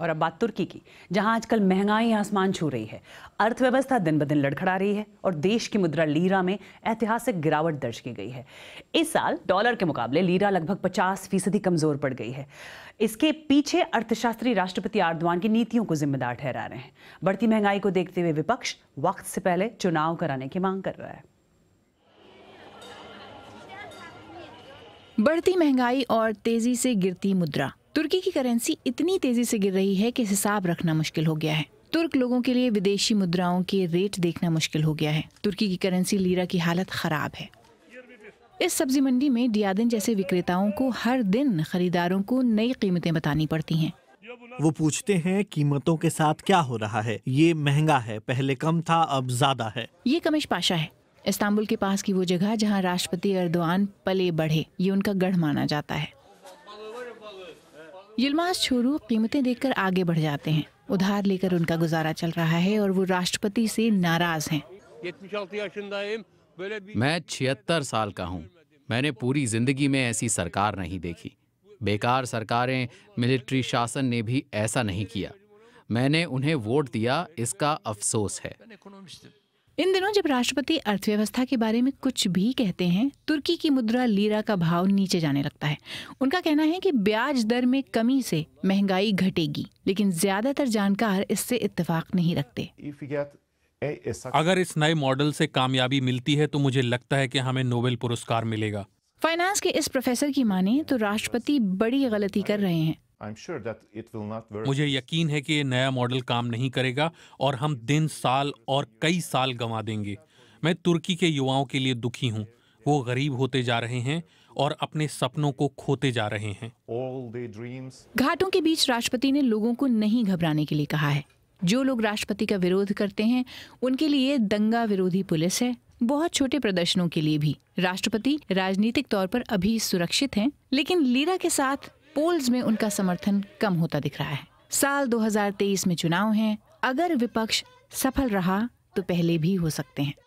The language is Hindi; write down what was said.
और अब बात तुर्की की जहां आजकल महंगाई आसमान छू रही है अर्थव्यवस्था दिन ब दिन लड़खड़ा रही है और देश की मुद्रा लीरा में ऐतिहासिक गिरावट दर्ज की गई है इस साल डॉलर के मुकाबले लीरा लगभग 50 फीसदी कमजोर पड़ गई है इसके पीछे अर्थशास्त्री राष्ट्रपति आरद्वान की नीतियों को जिम्मेदार ठहरा रहे हैं बढ़ती महंगाई को देखते हुए विपक्ष वक्त से पहले चुनाव कराने की मांग कर रहा है बढ़ती महंगाई और तेजी से गिरती मुद्रा तुर्की की करेंसी इतनी तेजी से गिर रही है कि हिसाब रखना मुश्किल हो गया है तुर्क लोगों के लिए विदेशी मुद्राओं के रेट देखना मुश्किल हो गया है तुर्की की करेंसी लीरा की हालत खराब है इस सब्जी मंडी में डियादिन जैसे विक्रेताओं को हर दिन खरीदारों को नई कीमतें बतानी पड़ती हैं। वो पूछते हैं कीमतों के साथ क्या हो रहा है ये महंगा है पहले कम था अब ज्यादा है ये कमिश पाशा है इस्तांबुल के पास की वो जगह जहाँ राष्ट्रपति अर्दवान पले बढ़े ये उनका गढ़ माना जाता है यिलमाज छोरू कीमतें देखकर आगे बढ़ जाते हैं उधार लेकर उनका गुजारा चल रहा है और वो राष्ट्रपति से नाराज हैं मैं छिहत्तर साल का हूँ मैंने पूरी जिंदगी में ऐसी सरकार नहीं देखी बेकार सरकारें मिलिट्री शासन ने भी ऐसा नहीं किया मैंने उन्हें वोट दिया इसका अफसोस है इन दिनों जब राष्ट्रपति अर्थव्यवस्था के बारे में कुछ भी कहते हैं तुर्की की मुद्रा लीरा का भाव नीचे जाने लगता है उनका कहना है कि ब्याज दर में कमी से महंगाई घटेगी लेकिन ज्यादातर जानकार इससे इत्तेफाक नहीं रखते अगर इस नए मॉडल से कामयाबी मिलती है तो मुझे लगता है कि हमें नोबेल पुरस्कार मिलेगा फाइनेंस के इस प्रोफेसर की माने तो राष्ट्रपति बड़ी गलती कर रहे हैं मुझे यकीन है कि नया मॉडल काम नहीं करेगा और हम दिन साल और कई साल गंवा देंगे मैं तुर्की के युवाओं के लिए दुखी हूँ वो गरीब होते जा रहे हैं और अपने सपनों को खोते जा रहे हैं घाटों के बीच राष्ट्रपति ने लोगों को नहीं घबराने के लिए कहा है जो लोग राष्ट्रपति का विरोध करते हैं उनके लिए दंगा विरोधी पुलिस है बहुत छोटे प्रदर्शनों के लिए भी राष्ट्रपति राजनीतिक तौर पर अभी सुरक्षित हैं लेकिन लीरा के साथ पोल्स में उनका समर्थन कम होता दिख रहा है साल 2023 में चुनाव हैं अगर विपक्ष सफल रहा तो पहले भी हो सकते हैं